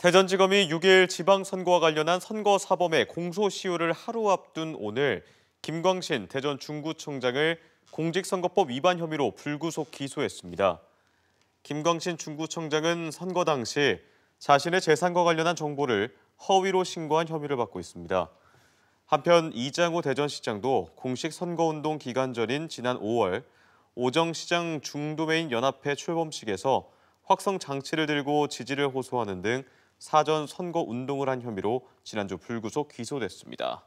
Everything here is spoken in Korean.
대전지검이 6일 지방선거와 관련한 선거사범의 공소시효를 하루 앞둔 오늘 김광신 대전 중구청장을 공직선거법 위반 혐의로 불구속 기소했습니다. 김광신 중구청장은 선거 당시 자신의 재산과 관련한 정보를 허위로 신고한 혐의를 받고 있습니다. 한편 이장호 대전시장도 공식 선거운동 기간 전인 지난 5월 오정시장 중도메인 연합회 출범식에서 확성 장치를 들고 지지를 호소하는 등 사전 선거 운동을 한 혐의로 지난주 불구속 기소됐습니다.